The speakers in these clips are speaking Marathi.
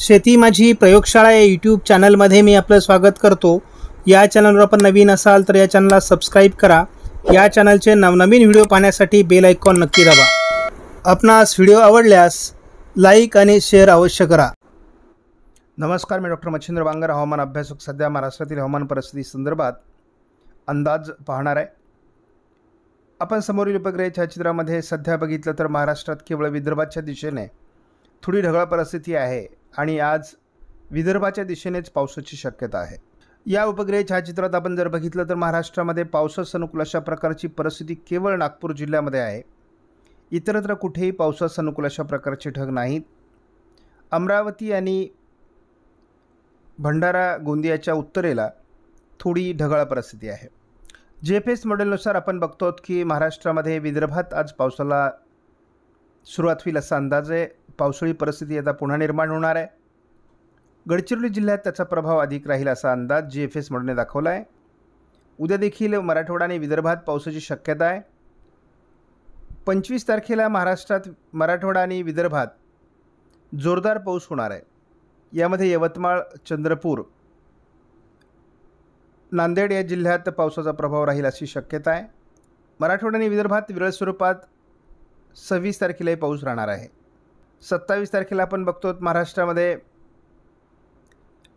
शेती माझी प्रयोगशाळा या यूट्यूब चॅनलमध्ये मी आपलं स्वागत करतो या चॅनलवर आपण नवीन असाल तर या चॅनलला सबस्क्राईब करा या चॅनलचे नवनवीन व्हिडिओ पाहण्यासाठी बेल ऐकॉन नक्की दाबा आपणास व्हिडिओ आवडल्यास लाईक आणि शेअर अवश्य करा नमस्कार मी डॉक्टर मच्छिंद्र बांगर हवामान अभ्यासक सध्या महाराष्ट्रातील हवामान परिस्थिती संदर्भात अंदाज पाहणार आहे आपण समोरील उपग्रह छायाचित्रामध्ये सध्या बघितलं तर महाराष्ट्रात केवळ विदर्भाच्या दिशेने थोडी ढगाळ परिस्थिती आहे आणि आज विदर्भाच्या दिशेनेच पावसाची शक्यता आहे या उपग्रह छायाचित्रात आपण जर बघितलं तर महाराष्ट्रामध्ये पावसास अनुकूल अशा प्रकारची परिस्थिती केवळ नागपूर जिल्ह्यामध्ये आहे इतरत्र कुठेही पावसास अनुकूल अशा प्रकारचे ढग नाहीत अमरावती आणि भंडारा गोंदियाच्या उत्तरेला थोडी ढगाळ परिस्थिती आहे जे पी एस मॉडेलनुसार आपण बघतो की महाराष्ट्रामध्ये विदर्भात आज पावसाला सुरुवात होईल असा अंदाज आहे पावसाळी परिस्थिती आता पुन्हा निर्माण होणार आहे गडचिरोली जिल्ह्यात त्याचा प्रभाव अधिक राहील असा अंदाज जी एफ एस म्हणून दाखवला आहे उद्या देखील मराठवाडा आणि विदर्भात पावसाची शक्यता आहे पंचवीस तारखेला महाराष्ट्रात मराठवाडा आणि विदर्भात जोरदार पाऊस होणार आहे यामध्ये यवतमाळ चंद्रपूर नांदेड या जिल्ह्यात पावसाचा प्रभाव राहील अशी शक्यता आहे मराठवाडा आणि विदर्भात विरळ स्वरूपात सव्वीस तारखेलाही पाऊस राहणार आहे सत्तावीस तारखेला आपण बघतो महाराष्ट्रामध्ये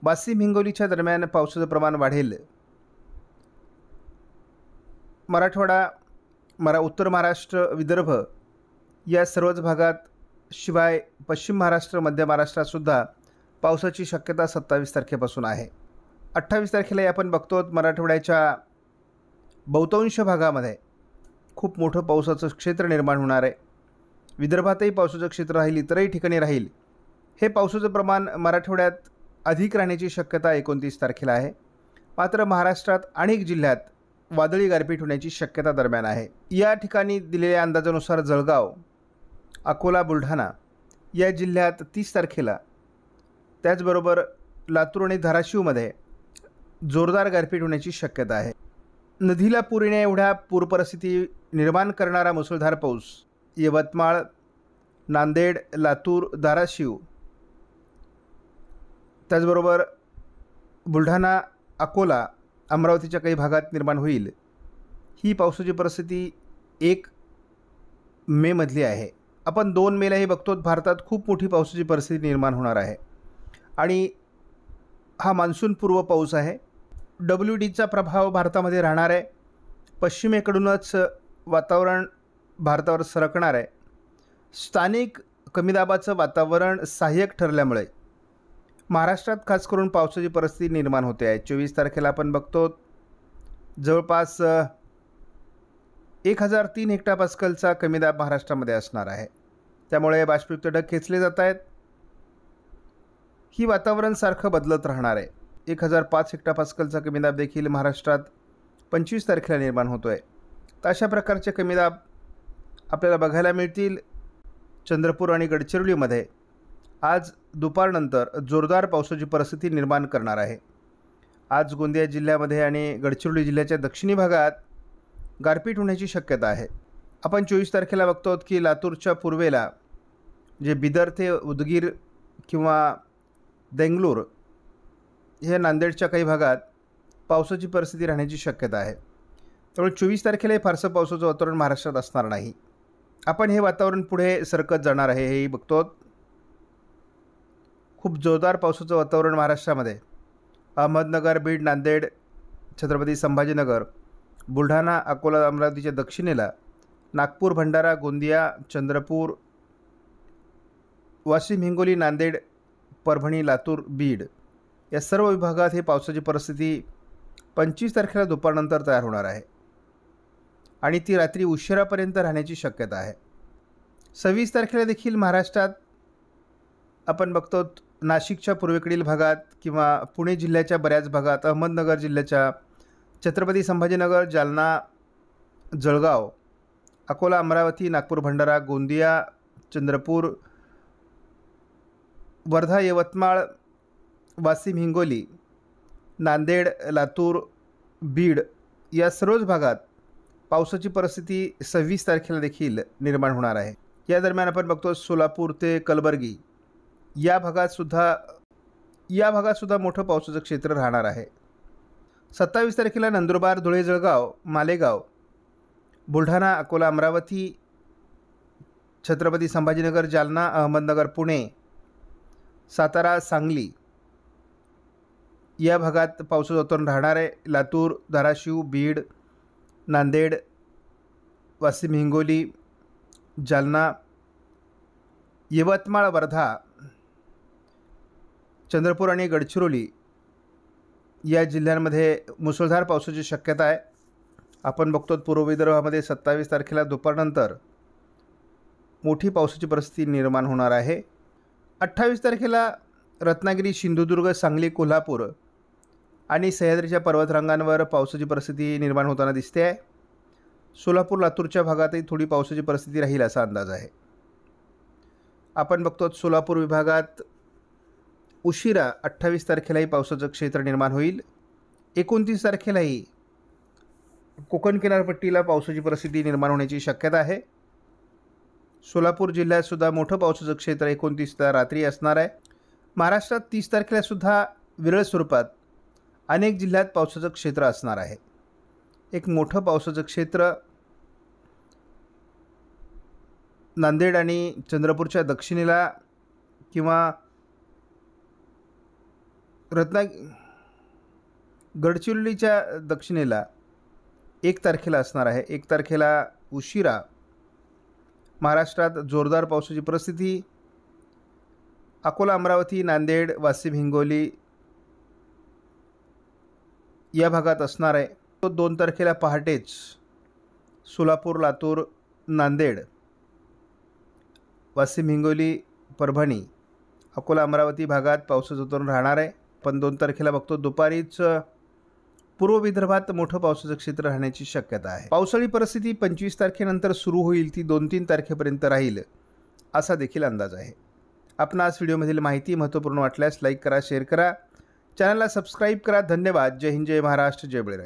वाशिम हिंगोलीच्या दरम्यान पावसाचं प्रमाण वाढेल मराठवाडा मरा उत्तर महाराष्ट्र विदर्भ या सर्वच भागात शिवाय पश्चिम महाराष्ट्र मध्य महाराष्ट्रातसुद्धा पावसाची शक्यता सत्तावीस तारखेपासून आहे अठ्ठावीस तारखेलाही आपण बघतो मराठवाड्याच्या बहुतांश भागामध्ये खूप मोठं पावसाचं क्षेत्र निर्माण होणार आहे विदर्भातही पावसाचं क्षेत्र राहील इतरही ठिकाणी राहील हे पावसाचं प्रमाण मराठवाड्यात अधिक राहण्याची शक्यता एकोणतीस तारखेला आहे मात्र महाराष्ट्रात अनेक जिल्ह्यात वादळी गारपीट होण्याची शक्यता दरम्यान आहे या ठिकाणी दिलेल्या अंदाजानुसार जळगाव अकोला बुलढाणा या जिल्ह्यात तीस तारखेला त्याचबरोबर लातूर आणि धाराशिवमध्ये जोरदार गारपीट होण्याची शक्यता आहे नदीला पूर येण्या एवढ्या पूरपरिस्थिती निर्माण करणारा मुसळधार पाऊस यवतमाळ नांदेड लातूर धाराशिव त्याचबरोबर बुलढाणा अकोला अमरावतीच्या काही भागात निर्माण होईल ही पावसाची परिस्थिती एक मेमधली आहे आपण दोन मेलाही बघतो भारतात खूप मोठी पावसाची परिस्थिती निर्माण होणार आहे आणि हा मान्सून पूर्व पाऊस आहे डब्ल्यू डीचा प्रभाव भारतामध्ये राहणार आहे पश्चिमेकडूनच वातावरण भारतावर सरकणार आहे स्थानिक कमी दाबाचं वातावरण सहाय्यक ठरल्यामुळे महाराष्ट्रात खास करून पावसाची परिस्थिती निर्माण होते आहे चोवीस तारखेला आपण बघतो जवळपास एक हजार तीन हेक्टापास्कलचा कमी दाब महाराष्ट्रामध्ये असणार आहे त्यामुळे बाष्पयुक्त ढग खेचले जात आहेत ही वातावरण सारखं बदलत राहणार आहे एक हजार पाच हेक्टापास्कलचा कमी दाब देखील महाराष्ट्रात पंचवीस तारखेला निर्माण होतो आहे तर अशा प्रकारचे कमी दाब आपल्याला बघायला मिळतील चंद्रपूर आणि गडचिरोलीमध्ये आज दुपारनंतर जोरदार पावसाची परिस्थिती निर्माण करणार आहे आज गोंदिया जिल्ह्यामध्ये आणि गडचिरोली जिल्ह्याच्या दक्षिणी भागात गारपीट होण्याची शक्यता आहे आपण चोवीस तारखेला बघतो की लातूरच्या पूर्वेला जे बिदर ते उदगीर किंवा देंगलूर हे नांदेडच्या काही भागात पावसाची परिस्थिती राहण्याची शक्यता आहे त्यामुळे चोवीस तारखेलाही फारसं पावसाचं वातावरण महाराष्ट्रात असणार नाही आपण हे वातावरण पुढे सरकत जाणार आहे हेही बघतो खूप जोरदार पावसाचं वातावरण महाराष्ट्रामध्ये अहमदनगर बीड नांदेड छत्रपती संभाजीनगर बुलढाणा अकोला अमरावतीच्या दक्षिणेला नागपूर भंडारा गोंदिया चंद्रपूर वाशिम हिंगोली नांदेड परभणी लातूर बीड या सर्व विभागात हे पावसाची परिस्थिती पंचवीस तारखेला दुपारनंतर तयार होणार आहे आणि ती रात्री उशिरापर्यंत राहण्याची शक्यता आहे सव्वीस तारखेला देखील महाराष्ट्रात आपण बघतो नाशिकच्या पूर्वेकडील भागात किंवा पुणे जिल्ह्याच्या बऱ्याच भागात अहमदनगर जिल्ह्याच्या छत्रपती संभाजीनगर जालना जळगाव अकोला अमरावती नागपूर भंडारा गोंदिया चंद्रपूर वर्धा यवतमाळ वाशिम हिंगोली नांदेड लातूर बीड या सर्वच भागात पावसाची परिस्थिती सव्वीस तारखेला देखील निर्माण होणार आहे या दरम्यान आपण बघतो सोलापूर ते कलबर्गी या भागातसुद्धा या भागातसुद्धा मोठं पावसाचं क्षेत्र राहणार आहे सत्तावीस तारखेला नंदुरबार धुळे जळगाव मालेगाव बुलढाणा अकोला अमरावती छत्रपती संभाजीनगर जालना अहमदनगर पुणे सातारा सांगली या भागात पावसाचं वातावरण राहणार आहे लातूर धाराशिव बीड नांदेड वाशिम हिंगोली जालना यवतमाळ वर्धा चंद्रपूर आणि गडचिरोली या जिल्ह्यांमध्ये मुसळधार पावसाची शक्यता आहे आपण बघतो पूर्व विदर्भामध्ये सत्तावीस तारखेला दुपारनंतर मोठी पावसाची परिस्थिती निर्माण होणार आहे अठ्ठावीस तारखेला रत्नागिरी सिंधुदुर्ग सांगली कोल्हापूर आणि सह्याद्रीच्या पर्वतरांगांवर पावसाची परिस्थिती निर्माण होताना दिसते आहे सोलापूर लातूरच्या भागातही थोडी पावसाची परिस्थिती राहील असा अंदाज आहे आपण बघतो सोलापूर विभागात उशिरा अठ्ठावीस तारखेलाही पावसाचं क्षेत्र निर्माण होईल एकोणतीस तारखेलाही कोकण किनारपट्टीला पावसाची परिस्थिती निर्माण होण्याची शक्यता आहे सोलापूर जिल्ह्यातसुद्धा मोठं पावसाचं क्षेत्र एकोणतीसला रात्री असणार आहे महाराष्ट्रात तीस तारखेलासुद्धा विरळ स्वरूपात अनेक जिल्ह्यात पावसाचं क्षेत्र असणार आहे एक मोठं पावसाचं क्षेत्र नांदेड आणि चंद्रपूरच्या दक्षिणेला किंवा रत्नागिरी गडचिरोलीच्या दक्षिणेला एक तारखेला असणार आहे एक तारखेला उशिरा महाराष्ट्रात जोरदार पावसाची परिस्थिती अकोला अमरावती नांदेड वाशिम हिंगोली या भागात असणार आहे तो दोन तारखेला पहाटेच सोलापूर लातूर नांदेड वाशिम हिंगोली परभणी अकोला अमरावती भागात पावसाचं उतरून राहणार आहे पण दोन तारखेला बघतो दुपारीच पूर्व विदर्भात मोठं पावसाचं क्षेत्र राहण्याची शक्यता आहे पावसाळी परिस्थिती पंचवीस तारखेनंतर सुरू होईल ती दोन तीन तारखेपर्यंत राहील असा देखील अंदाज आहे आपण आज व्हिडिओमधील माहिती महत्त्वपूर्ण वाटल्यास लाईक करा शेअर करा चॅनलला सबस्क्राईब करा धन्यवाद जय हिंद जय महाराष्ट्र जय बळीराय